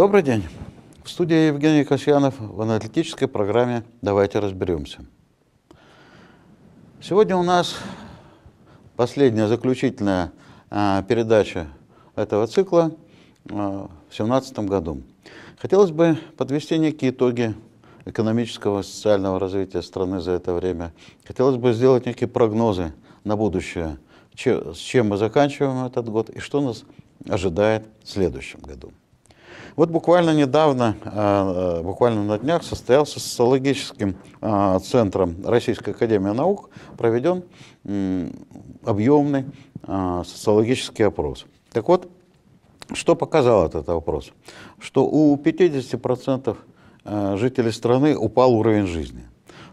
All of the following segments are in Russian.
Добрый день. В студии Евгений Касьянов в аналитической программе «Давайте разберемся». Сегодня у нас последняя, заключительная а, передача этого цикла а, в семнадцатом году. Хотелось бы подвести некие итоги экономического и социального развития страны за это время. Хотелось бы сделать некие прогнозы на будущее, с чем мы заканчиваем этот год и что нас ожидает в следующем году. Вот буквально недавно, э, э, буквально на днях состоялся социологическим э, центром Российской Академии Наук проведен объемный социологический опрос. Так вот, что показал этот опрос? Что у 50% жителей страны упал уровень жизни.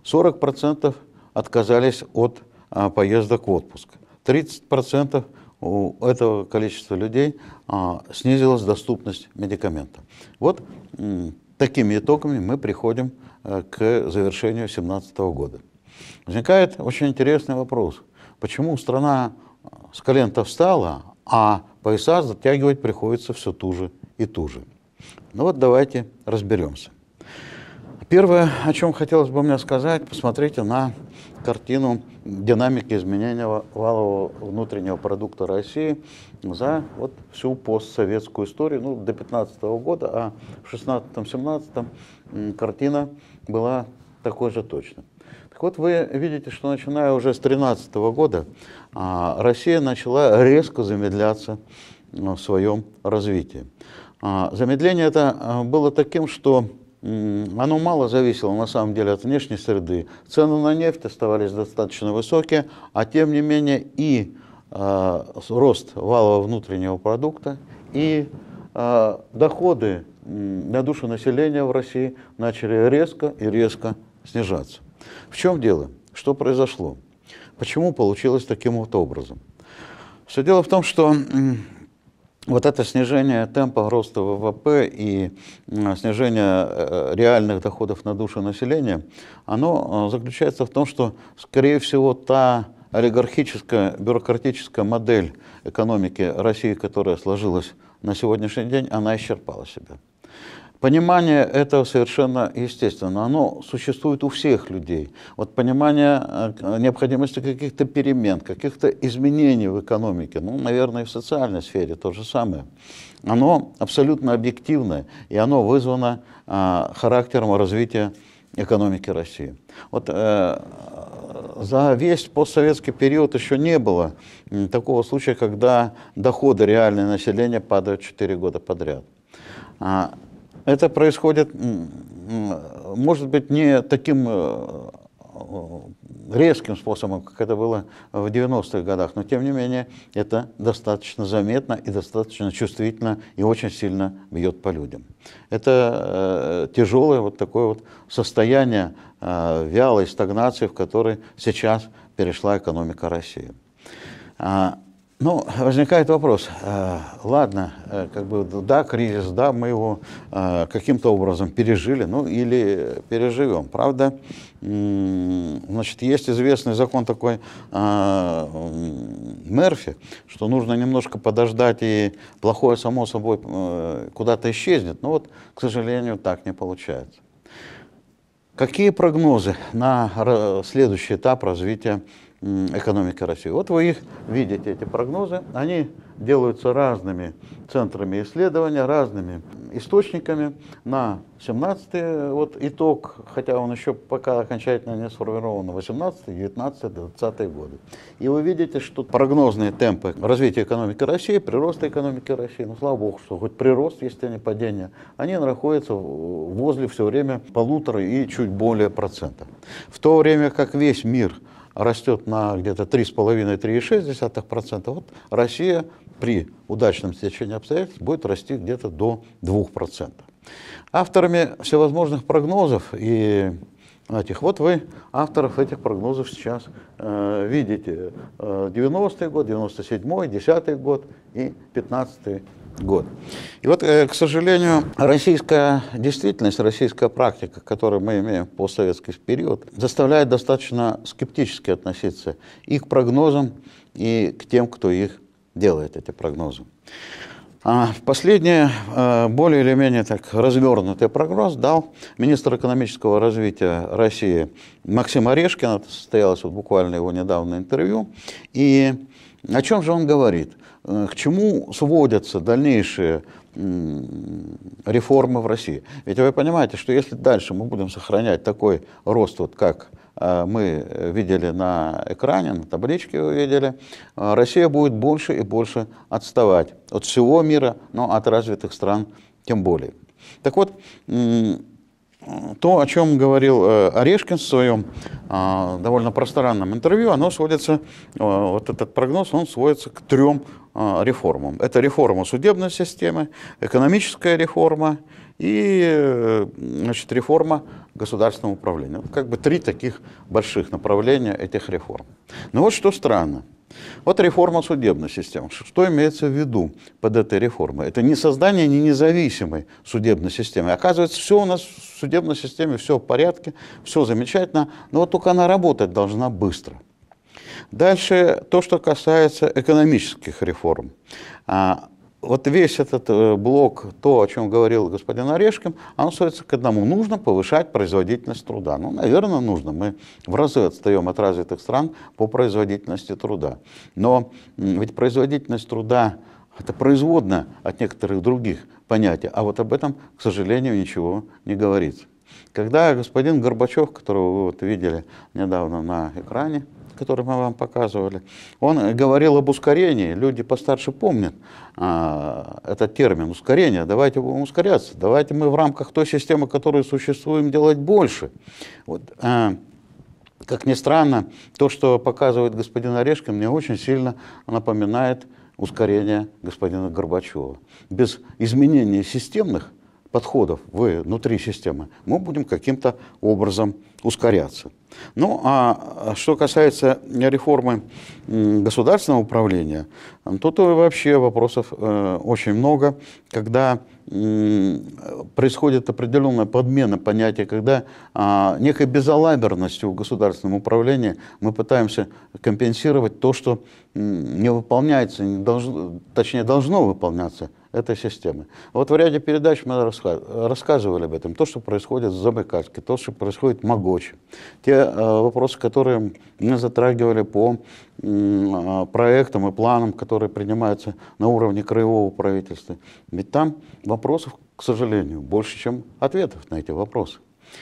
40% отказались от поездок в отпуск. 30% у этого количества людей а, снизилась доступность медикамента. Вот такими итогами мы приходим а, к завершению 2017 года. Возникает очень интересный вопрос. Почему страна э, с колен-то встала, а пояса затягивать приходится все туже и туже? Ну вот давайте разберемся. Первое, о чем хотелось бы мне сказать, посмотрите на картину динамики изменения валового внутреннего продукта России за вот всю постсоветскую историю, ну, до 15 -го года, а в 16-17 картина была такой же точно. Так вот, вы видите, что начиная уже с 13 -го года а, Россия начала резко замедляться а, в своем развитии. А, замедление это было таким, что оно мало зависело на самом деле от внешней среды. Цены на нефть оставались достаточно высокие, а тем не менее и э, рост валового внутреннего продукта, и э, доходы на душу населения в России начали резко и резко снижаться. В чем дело? Что произошло? Почему получилось таким вот образом? Все дело в том, что вот это снижение темпа роста ВВП и снижение э, реальных доходов на душу населения, оно э, заключается в том, что, скорее всего, та олигархическая, бюрократическая модель экономики России, которая сложилась на сегодняшний день, она исчерпала себя. Понимание этого совершенно естественно, оно существует у всех людей. Вот понимание э, необходимости каких-то перемен, каких-то изменений в экономике, ну, наверное, и в социальной сфере то же самое, оно абсолютно объективное, и оно вызвано а, характером развития экономики России. Вот э, за весь постсоветский период еще не было такого случая, когда доходы реального населения падают 4 года подряд. А, это происходит, может быть, не таким э, э, резким способом, как это было в 90-х годах, но тем не менее это достаточно заметно и достаточно чувствительно и очень сильно бьет по людям. Это э, тяжелое вот такое вот состояние э, вялой стагнации, в которой сейчас перешла экономика России. А, ну, возникает вопрос, э, ладно, э, как бы, да, кризис, да, мы его э, каким-то образом пережили, ну, или переживем, правда, значит, есть известный закон такой Мерфи, что нужно немножко подождать, и плохое, само собой, куда-то исчезнет, но вот, к сожалению, так не получается. Какие прогнозы на следующий этап развития экономика России. Вот вы их видите, эти прогнозы. Они делаются разными центрами исследования, разными источниками. На 17 э, вот итог, хотя он еще пока окончательно не сформирован, на 18, 19, 20 годы. И вы видите, что прогнозные темпы развития экономики России, прироста экономики России, ну слава богу, что хоть прирост, если не падение, они находятся возле все время полутора и чуть более процента. В то время как весь мир – растет на где-то 3,5-3,6%, вот Россия при удачном стечении обстоятельств будет расти где-то до 2%. Авторами всевозможных прогнозов и этих. Вот вы авторов этих прогнозов сейчас э, видите. 90-й э, год, 97-й, 10-й год и 15-й год. И вот, э, к сожалению, российская действительность, российская практика, которую мы имеем в постсоветский период, заставляет достаточно скептически относиться и к прогнозам, и к тем, кто их делает, эти прогнозы. А последний, э, более или менее так развернутый прогноз дал министр экономического развития России Максим Орешкин. Это состоялось вот буквально его недавно интервью. И о чем же он говорит? Э, к чему сводятся дальнейшие реформы в России? Ведь вы понимаете, что если дальше мы будем сохранять такой рост, вот как э, мы видели на экране, на табличке вы видели, э, Россия будет больше и больше отставать от всего мира, но от развитых стран тем более. Так вот, то, о чем говорил э, Орешкин в своем а, довольно пространном интервью, оно сводится, э, вот этот прогноз, он сводится к трем а, реформам. Это реформа судебной системы, экономическая реформа и э, значит, реформа государственного управления. Вот как бы три таких больших направления этих реформ. Но вот что странно – вот реформа судебной системы. Что имеется в виду под этой реформой? Это не создание не независимой судебной системы. Оказывается, все у нас в судебной системе, все в порядке, все замечательно, но вот только она работать должна быстро. Дальше то, что касается экономических реформ. А, вот весь этот э, блок, то, о чем говорил господин Орешкин, оно сводится к одному. Нужно повышать производительность труда. Ну, наверное, нужно. Мы в разы отстаем от развитых стран по производительности труда. Но ведь производительность труда – это производно от некоторых других понятий. А вот об этом, к сожалению, ничего не говорится. Когда господин Горбачев, которого вы вот видели недавно на экране, который мы вам показывали, он говорил об ускорении. Люди постарше помнят а, этот термин ускорение. Давайте будем ускоряться. Давайте мы в рамках той системы, которую существуем, делать больше. Вот, а, как ни странно, то, что показывает господин Орешкин, мне очень сильно напоминает ускорение господина Горбачева. Без изменения системных подходов внутри системы, мы будем каким-то образом ускоряться. Ну а, а что касается реформы государственного управления, тут вообще вопросов э, очень много, когда происходит определенная подмена понятия, когда а, некой безалаберностью в государственном управлении мы пытаемся компенсировать то, что не выполняется, не должно, точнее должно выполняться этой системы. Вот в ряде передач мы рассказывали об этом. То, что происходит в Забайкальске, то, что происходит в Могоче. Те э, вопросы, которые мы затрагивали по э, проектам и планам, которые принимаются на уровне краевого правительства. Ведь там вопросов, к сожалению, больше, чем ответов на эти вопросы.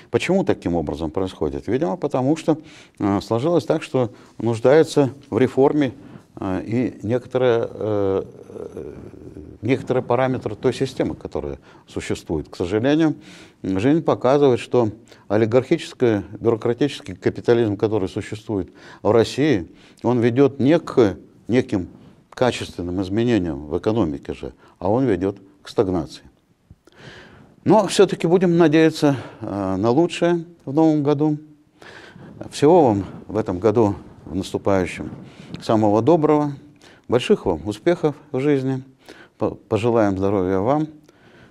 Почему таким образом происходит? Видимо, потому что э, сложилось так, что нуждается в реформе э, и некоторая э, э некоторые параметры той системы, которая существует. К сожалению, жизнь показывает, что олигархический, бюрократический капитализм, который существует в России, он ведет не к неким качественным изменениям в экономике же, а он ведет к стагнации. Но все-таки будем надеяться э, на лучшее в новом году. Всего вам в этом году, в наступающем, самого доброго, больших вам успехов в жизни – Пожелаем здоровья вам,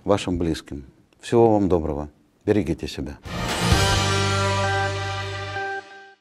вашим близким. Всего вам доброго. Берегите себя.